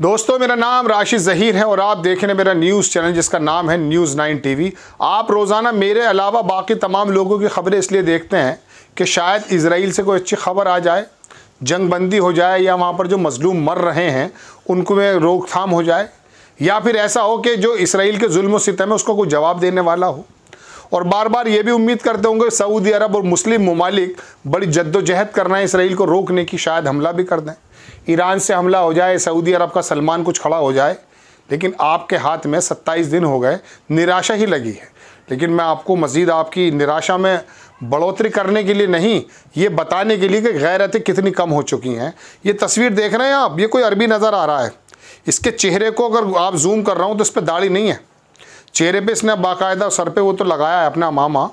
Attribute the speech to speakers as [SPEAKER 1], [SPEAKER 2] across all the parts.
[SPEAKER 1] दोस्तों मेरा नाम राशि ज़हीर है और आप देख रहे हैं मेरा न्यूज़ चैनल जिसका नाम है न्यूज़ नाइन टीवी आप रोज़ाना मेरे अलावा बाकी तमाम लोगों की खबरें इसलिए देखते हैं कि शायद इसराइल से कोई अच्छी खबर आ जाए जंग बंदी हो जाए या वहाँ पर जो मजलूम मर रहे हैं उनको में रोकथाम हो जाए या फिर ऐसा हो कि जो इसराइल के जुल्म सितम है उसको कोई जवाब देने वाला हो और बार बार ये भी उम्मीद करते होंगे सऊदी अरब और मुस्लिम ममालिक बड़ी जद्दोजहद करना इसराइल को रोकने की शायद हमला भी कर दें ईरान से हमला हो जाए सऊदी अरब का सलमान कुछ खड़ा हो जाए लेकिन आपके हाथ में 27 दिन हो गए निराशा ही लगी है लेकिन मैं आपको मज़ीद आपकी निराशा में बढ़ोतरी करने के लिए नहीं ये बताने के लिए कि गैरतें कितनी कम हो चुकी हैं ये तस्वीर देख रहे हैं आप ये कोई अरबी नज़र आ रहा है इसके चेहरे को अगर आप जूम कर रहा हूँ तो इस पर दाढ़ी नहीं है चेहरे पे इसने बाकायदा सर पे वो तो लगाया है अपना मामा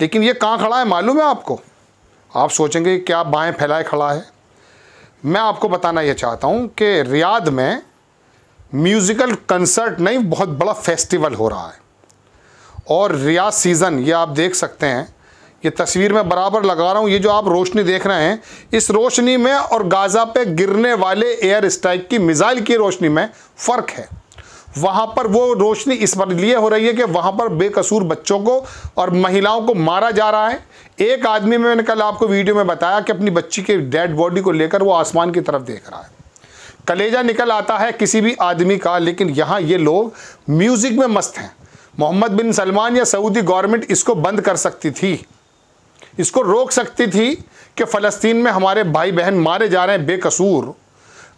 [SPEAKER 1] लेकिन ये कहाँ खड़ा है मालूम है आपको आप सोचेंगे क्या बाएं फैलाए खड़ा है मैं आपको बताना ये चाहता हूँ कि रियाद में म्यूज़िकल कंसर्ट नहीं बहुत बड़ा फेस्टिवल हो रहा है और रियाज सीज़न ये आप देख सकते हैं ये तस्वीर में बराबर लगा रहा हूँ ये जो आप रोशनी देख रहे हैं इस रोशनी में और गाज़ा पे गिरने वाले एयर स्ट्राइक की मिज़ाइल की रोशनी में फ़र्क है वहां पर वो रोशनी इस पर लिए हो रही है कि वहां पर बेकसूर बच्चों को और महिलाओं को मारा जा रहा है एक आदमी में मैंने कल आपको वीडियो में बताया कि अपनी बच्ची के डेड बॉडी को लेकर वो आसमान की तरफ देख रहा है कलेजा निकल आता है किसी भी आदमी का लेकिन यहाँ ये लोग म्यूज़िक में मस्त हैं मोहम्मद बिन सलमान या सऊदी गवर्नमेंट इसको बंद कर सकती थी इसको रोक सकती थी कि फ़लस्तीन में हमारे भाई बहन मारे जा रहे हैं बेकसूर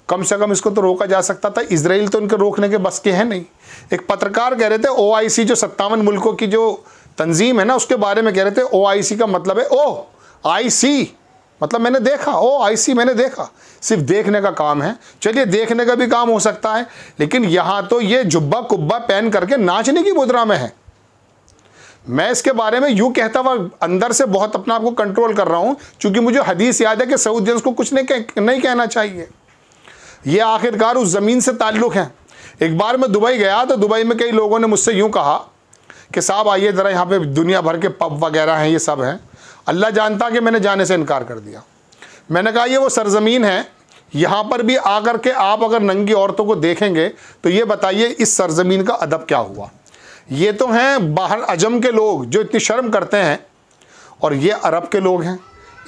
[SPEAKER 1] कम से कम इसको तो रोका जा सकता था इसराइल तो इनके रोकने के बस के हैं नहीं एक पत्रकार कह रहे थे ओ जो सत्तावन मुल्कों की जो तंजीम है ना उसके बारे में कह रहे थे ओ का मतलब है ओ आई मतलब मैंने देखा ओ आई मैंने देखा सिर्फ देखने का काम है चलिए देखने का भी काम हो सकता है लेकिन यहाँ तो ये जुब्बा कुब्बा पहन करके नाचने की मुद्रा में है मैं इसके बारे में यूँ कहता हुआ अंदर से बहुत अपने आप को कंट्रोल कर रहा हूँ क्योंकि मुझे हदीस याद है कि सऊदियंस को कुछ नहीं कह, नहीं कहना चाहिए ये आखिरकार उस ज़मीन से ताल्लुक़ हैं एक बार मैं दुबई गया तो दुबई में कई लोगों ने मुझसे यूँ कहा कि साहब आइए ज़रा यहाँ पे दुनिया भर के पब वगैरह हैं ये सब हैं अल्लाह जानता कि मैंने जाने से इनकार कर दिया मैंने कहा ये वो सरजमीन है यहाँ पर भी आकर के आप अगर नंगी औरतों को देखेंगे तो ये बताइए इस सरजमीन का अदब क्या हुआ ये तो हैं बाहर अजम के लोग जो इतनी शर्म करते हैं और ये अरब के लोग हैं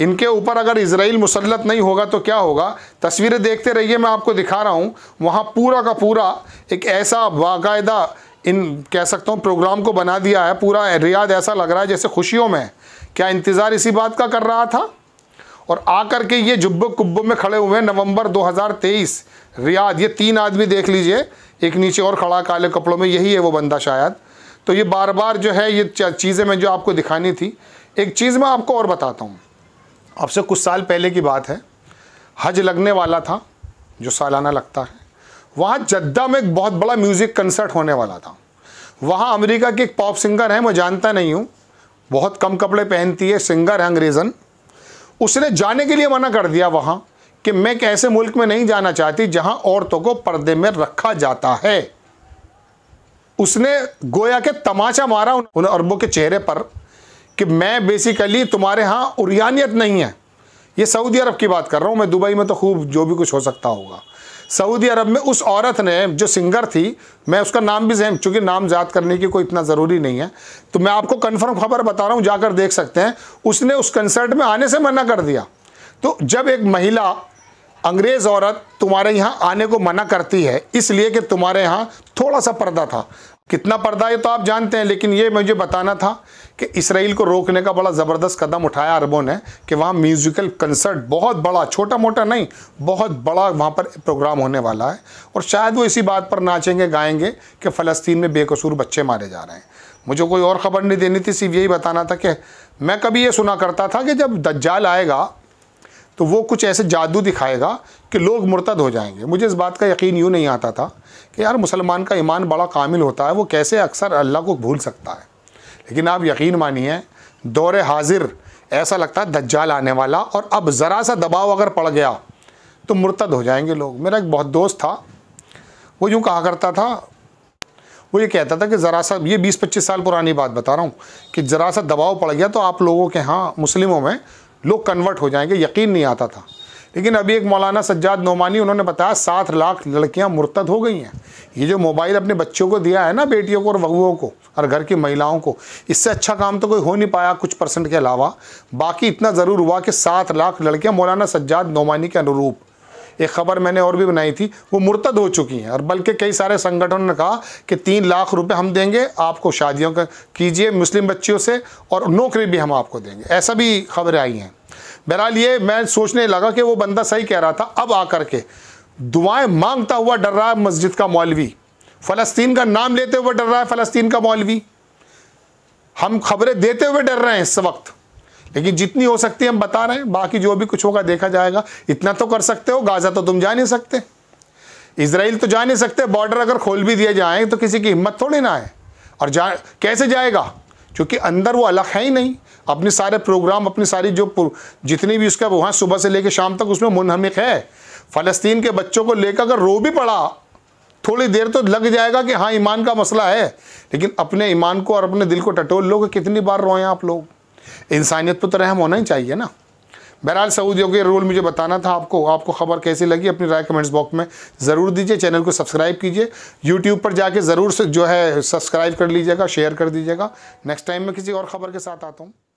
[SPEAKER 1] इनके ऊपर अगर इसराइल मुसलत नहीं होगा तो क्या होगा तस्वीरें देखते रहिए मैं आपको दिखा रहा हूँ वहाँ पूरा का पूरा एक ऐसा बाकायदा इन कह सकता हूँ प्रोग्राम को बना दिया है पूरा रियाद ऐसा लग रहा है जैसे खुशियों में क्या इंतज़ार इसी बात का कर रहा था और आकर के ये जुब्ब कुब्ब में खड़े हुए हैं नवंबर 2023 रियाद ये तीन आदमी देख लीजिए एक नीचे और खड़ा काले कपड़ों में यही है वो बंदा शायद तो ये बार बार जो है ये चीज़ें मैं जो आपको दिखानी थी एक चीज़ मैं आपको और बताता हूँ अब से कुछ साल पहले की बात है हज लगने वाला था जो सालाना लगता है वहाँ जद्दा में एक बहुत बड़ा म्यूज़िक कंसर्ट होने वाला था वहाँ अमेरिका की एक पॉप सिंगर है मैं जानता नहीं हूँ बहुत कम कपड़े पहनती है सिंगर है अंग्रेज़न उसने जाने के लिए मना कर दिया वहाँ कि मैं एक ऐसे मुल्क में नहीं जाना चाहती जहाँ औरतों को पर्दे में रखा जाता है उसने गोया के तमाचा मारा उन अरबों के चेहरे पर कि मैं बेसिकली तुम्हारे यहाँ उरियानियत नहीं है ये सऊदी अरब की बात कर रहा हूँ मैं दुबई में तो खूब जो भी कुछ हो सकता होगा सऊदी अरब में उस औरत ने जो सिंगर थी मैं उसका नाम भी जहम चूँकि नाम याद करने की कोई इतना ज़रूरी नहीं है तो मैं आपको कन्फर्म खबर बता रहा हूँ जाकर देख सकते हैं उसने उस कंसर्ट में आने से मना कर दिया तो जब एक महिला अंग्रेज़ औरत तुम्हारे यहाँ आने को मना करती है इसलिए कि तुम्हारे यहाँ थोड़ा सा पर्दा था कितना पर्दा है तो आप जानते हैं लेकिन ये मुझे बताना था कि इसराइल को रोकने का बड़ा ज़बरदस्त कदम उठाया अरबों ने कि वहाँ म्यूज़िकल कंसर्ट बहुत बड़ा छोटा मोटा नहीं बहुत बड़ा वहाँ पर प्रोग्राम होने वाला है और शायद वो इसी बात पर नाचेंगे गाएंगे कि फ़लस्तीन में बेकसूर बच्चे मारे जा रहे हैं मुझे कोई और ख़बर नहीं देनी थी सिर्फ यही बताना था कि मैं कभी ये सुना करता था कि जब दज्जाल आएगा तो वो कुछ ऐसे जादू दिखाएगा कि लोग मुर्तद हो जाएंगे मुझे इस बात का यकीन यूँ नहीं आता था कि यार मुसलमान का ईमान बड़ा कामिल होता है वो कैसे अक्सर अल्लाह को भूल सकता है लेकिन आप यकीन मानिए दौर हाजिर ऐसा लगता है दज्जाल आने वाला और अब ज़रा सा दबाव अगर पड़ गया तो मुर्तद हो जाएंगे लोग मेरा एक बहुत दोस्त था वो यूँ कहा करता था वो ये कहता था कि ज़रा सा ये 20-25 साल पुरानी बात बता रहा हूँ कि ज़रा सा दबाव पड़ गया तो आप लोगों के यहाँ मुस्लिमों में लोग कन्वर्ट हो जाएंगे यकीन नहीं आता था लेकिन अभी एक मौलाना सज्जाद नोमानी उन्होंने बताया सात लाख लड़कियां मुर्तद हो गई हैं ये जो मोबाइल अपने बच्चों को दिया है ना बेटियों को और बहुओं को और घर की महिलाओं को इससे अच्छा काम तो कोई हो नहीं पाया कुछ परसेंट के अलावा बाकी इतना ज़रूर हुआ कि सात लाख लड़कियां मौलाना सज्जाद नोमानी के अनुरूप एक खबर मैंने और भी बनाई थी वो मुर्तद हो चुकी हैं और बल्कि कई सारे संगठनों ने कहा कि तीन लाख रुपए हम देंगे आपको शादियों का कीजिए मुस्लिम बच्चियों से और नौकरी भी हम आपको देंगे ऐसा भी खबरें आई हैं बहरहाल ये मैं सोचने लगा कि वो बंदा सही कह रहा था अब आकर के दुआएं मांगता हुआ डर रहा है मस्जिद का मौलवी फ़लस्तीन का नाम लेते हुए डर रहा है फ़लस्तीन का मौलवी हम खबरें देते हुए डर रहे हैं इस वक्त लेकिन जितनी हो सकती है हम बता रहे हैं बाकी जो भी कुछ होगा देखा जाएगा इतना तो कर सकते हो गाजा तो तुम जा नहीं सकते इसराइल तो जा नहीं सकते बॉर्डर अगर खोल भी दिए जाए तो किसी की हिम्मत थोड़ी ना आए और जा कैसे जाएगा क्योंकि अंदर वो अलग है ही नहीं अपने सारे प्रोग्राम अपनी सारी जो जितनी भी उसका वहाँ सुबह से लेकर शाम तक उसमें मुनहमिक है फ़लस्तीन के बच्चों को लेकर अगर रो भी पड़ा थोड़ी देर तो लग जाएगा कि हाँ ईमान का मसला है लेकिन अपने ईमान को और अपने दिल को टटोल लो कि कितनी बार रोएं आप लोग इंसानियत पर तो रहम होना ही चाहिए ना बहरहाल सऊदियों के रूल मुझे बताना था आपको आपको खबर कैसी लगी अपनी राय कमेंट्स बॉक्स में ज़रूर दीजिए चैनल को सब्सक्राइब कीजिए यूट्यूब पर जाके ज़रूर से जो है सब्सक्राइब कर लीजिएगा शेयर कर दीजिएगा नेक्स्ट टाइम में किसी और खबर के साथ आता हूँ